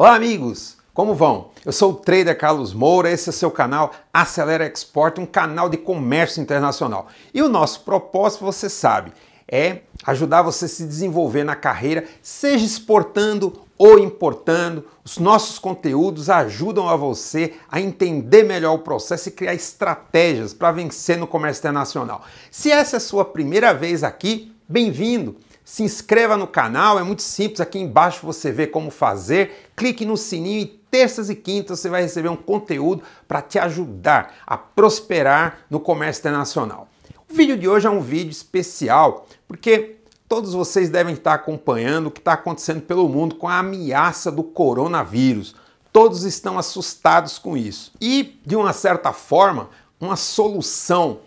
Olá, amigos! Como vão? Eu sou o trader Carlos Moura, esse é seu canal Acelera Export, um canal de comércio internacional. E o nosso propósito, você sabe, é ajudar você a se desenvolver na carreira, seja exportando ou importando. Os nossos conteúdos ajudam a você a entender melhor o processo e criar estratégias para vencer no comércio internacional. Se essa é a sua primeira vez aqui, bem-vindo! Se inscreva no canal, é muito simples, aqui embaixo você vê como fazer. Clique no sininho e terças e quintas você vai receber um conteúdo para te ajudar a prosperar no comércio internacional. O vídeo de hoje é um vídeo especial, porque todos vocês devem estar acompanhando o que está acontecendo pelo mundo com a ameaça do coronavírus. Todos estão assustados com isso. E, de uma certa forma, uma solução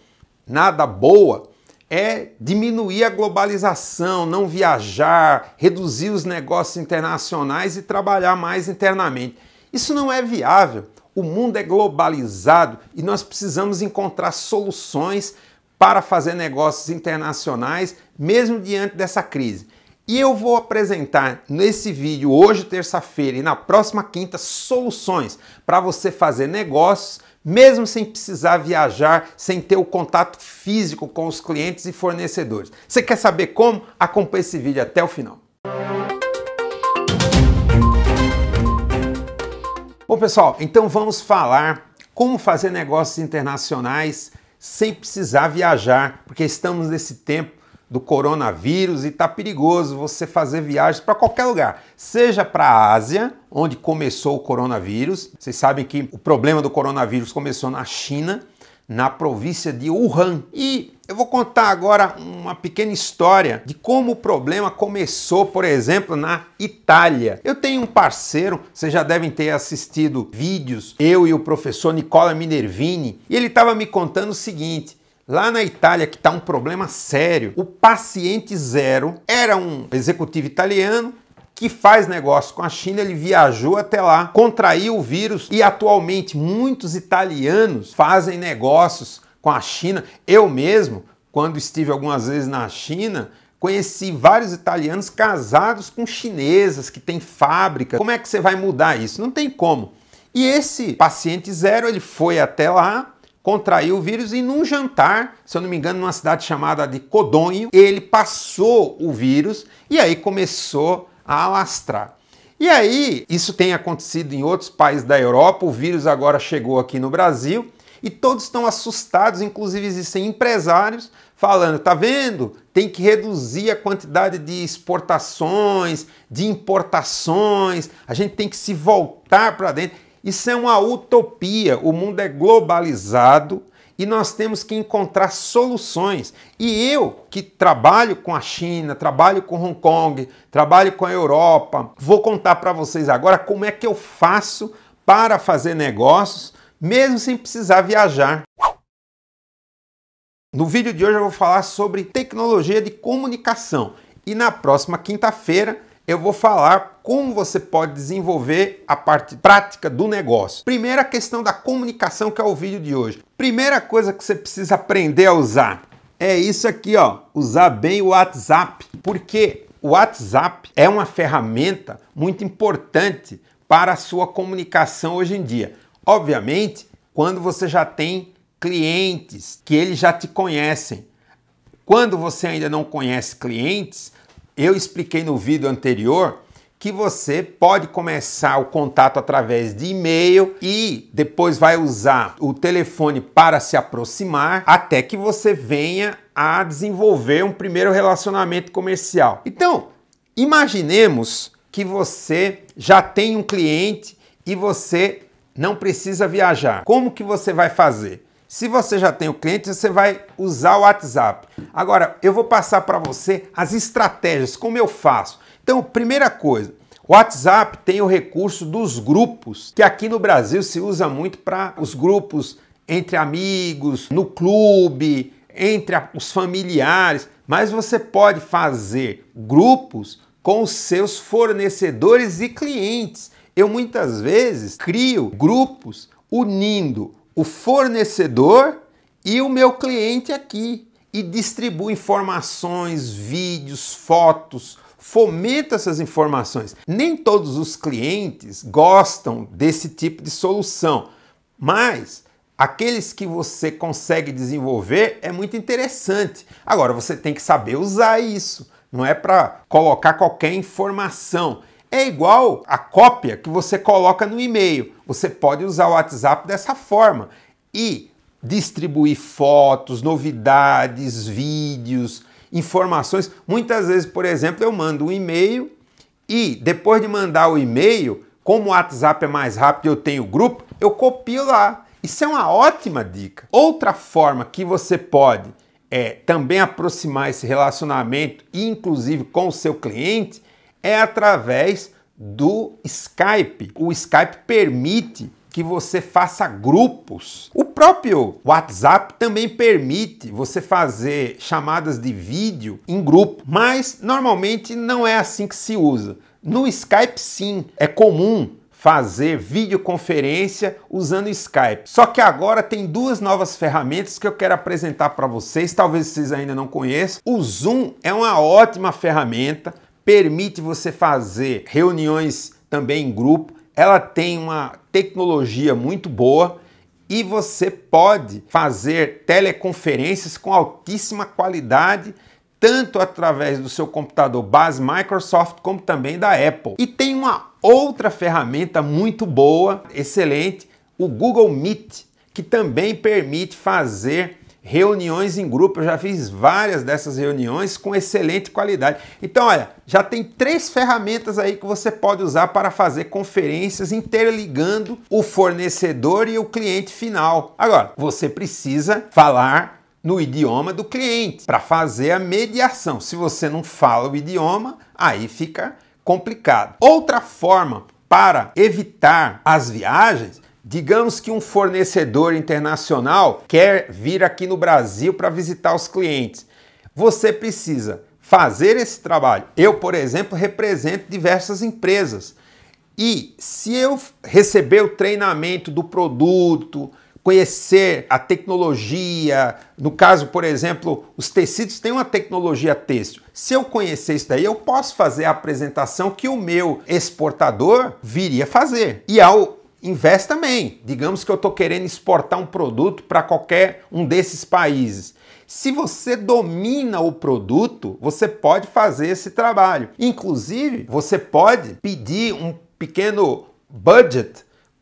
nada boa é diminuir a globalização, não viajar, reduzir os negócios internacionais e trabalhar mais internamente. Isso não é viável. O mundo é globalizado e nós precisamos encontrar soluções para fazer negócios internacionais, mesmo diante dessa crise. E eu vou apresentar nesse vídeo, hoje, terça-feira, e na próxima quinta, soluções para você fazer negócios mesmo sem precisar viajar, sem ter o contato físico com os clientes e fornecedores. Você quer saber como? Acompanhe esse vídeo até o final. Bom, pessoal, então vamos falar como fazer negócios internacionais sem precisar viajar, porque estamos nesse tempo do coronavírus e está perigoso você fazer viagens para qualquer lugar, seja para a Ásia, onde começou o coronavírus. Vocês sabem que o problema do coronavírus começou na China, na província de Wuhan. E eu vou contar agora uma pequena história de como o problema começou, por exemplo, na Itália. Eu tenho um parceiro, vocês já devem ter assistido vídeos, eu e o professor Nicola Minervini, e ele estava me contando o seguinte: Lá na Itália, que está um problema sério, o paciente zero era um executivo italiano que faz negócio com a China, ele viajou até lá, contraiu o vírus e atualmente muitos italianos fazem negócios com a China. Eu mesmo, quando estive algumas vezes na China, conheci vários italianos casados com chinesas que têm fábrica. Como é que você vai mudar isso? Não tem como. E esse paciente zero, ele foi até lá, contraiu o vírus e num jantar, se eu não me engano, numa cidade chamada de Codonho, ele passou o vírus e aí começou a alastrar. E aí, isso tem acontecido em outros países da Europa, o vírus agora chegou aqui no Brasil e todos estão assustados, inclusive existem empresários falando, tá vendo? Tem que reduzir a quantidade de exportações, de importações, a gente tem que se voltar para dentro. Isso é uma utopia. O mundo é globalizado e nós temos que encontrar soluções. E eu, que trabalho com a China, trabalho com Hong Kong, trabalho com a Europa, vou contar para vocês agora como é que eu faço para fazer negócios, mesmo sem precisar viajar. No vídeo de hoje eu vou falar sobre tecnologia de comunicação e na próxima quinta-feira eu vou falar como você pode desenvolver a parte prática do negócio. Primeira questão da comunicação, que é o vídeo de hoje. Primeira coisa que você precisa aprender a usar é isso aqui, ó, usar bem o WhatsApp, porque o WhatsApp é uma ferramenta muito importante para a sua comunicação hoje em dia. Obviamente, quando você já tem clientes que eles já te conhecem. Quando você ainda não conhece clientes, eu expliquei no vídeo anterior que você pode começar o contato através de e-mail e depois vai usar o telefone para se aproximar até que você venha a desenvolver um primeiro relacionamento comercial. Então, imaginemos que você já tem um cliente e você não precisa viajar. Como que você vai fazer? Se você já tem o cliente, você vai usar o WhatsApp. Agora, eu vou passar para você as estratégias, como eu faço. Então, primeira coisa, o WhatsApp tem o recurso dos grupos, que aqui no Brasil se usa muito para os grupos entre amigos, no clube, entre os familiares, mas você pode fazer grupos com os seus fornecedores e clientes. Eu muitas vezes crio grupos unindo o fornecedor e o meu cliente aqui e distribui informações, vídeos, fotos, fomenta essas informações. Nem todos os clientes gostam desse tipo de solução, mas aqueles que você consegue desenvolver é muito interessante. Agora você tem que saber usar isso, não é para colocar qualquer informação. É igual a cópia que você coloca no e-mail. Você pode usar o WhatsApp dessa forma. E distribuir fotos, novidades, vídeos, informações. Muitas vezes, por exemplo, eu mando um e-mail e depois de mandar o e-mail, como o WhatsApp é mais rápido, eu tenho grupo, eu copio lá. Isso é uma ótima dica. Outra forma que você pode é, também aproximar esse relacionamento, inclusive com o seu cliente, é através do Skype. O Skype permite que você faça grupos. O próprio WhatsApp também permite você fazer chamadas de vídeo em grupo, mas normalmente não é assim que se usa. No Skype, sim, é comum fazer videoconferência usando Skype. Só que agora tem duas novas ferramentas que eu quero apresentar para vocês, talvez vocês ainda não conheçam. O Zoom é uma ótima ferramenta, permite você fazer reuniões também em grupo, ela tem uma tecnologia muito boa e você pode fazer teleconferências com altíssima qualidade, tanto através do seu computador base Microsoft como também da Apple. E tem uma outra ferramenta muito boa, excelente, o Google Meet, que também permite fazer reuniões em grupo. Eu já fiz várias dessas reuniões com excelente qualidade. Então, olha, já tem três ferramentas aí que você pode usar para fazer conferências interligando o fornecedor e o cliente final. Agora, você precisa falar no idioma do cliente para fazer a mediação. Se você não fala o idioma, aí fica complicado. Outra forma para evitar as viagens Digamos que um fornecedor internacional quer vir aqui no Brasil para visitar os clientes. Você precisa fazer esse trabalho. Eu, por exemplo, represento diversas empresas. E se eu receber o treinamento do produto, conhecer a tecnologia, no caso, por exemplo, os tecidos têm uma tecnologia têxtil. Se eu conhecer isso daí, eu posso fazer a apresentação que o meu exportador viria fazer. E ao invest também. Digamos que eu estou querendo exportar um produto para qualquer um desses países. Se você domina o produto, você pode fazer esse trabalho. Inclusive, você pode pedir um pequeno budget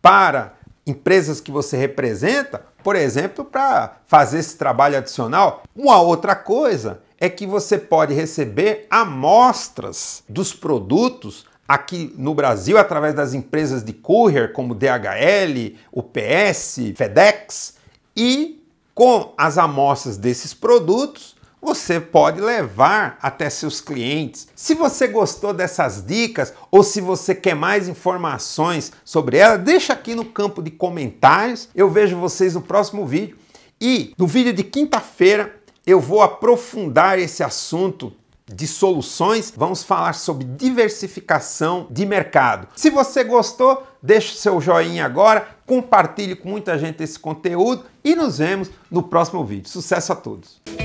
para empresas que você representa, por exemplo, para fazer esse trabalho adicional. Uma outra coisa é que você pode receber amostras dos produtos aqui no Brasil é através das empresas de courier como DHL, UPS, FedEx e com as amostras desses produtos você pode levar até seus clientes. Se você gostou dessas dicas ou se você quer mais informações sobre ela, deixa aqui no campo de comentários. Eu vejo vocês no próximo vídeo. E no vídeo de quinta-feira eu vou aprofundar esse assunto de soluções, vamos falar sobre diversificação de mercado. Se você gostou, deixe seu joinha agora, compartilhe com muita gente esse conteúdo e nos vemos no próximo vídeo. Sucesso a todos!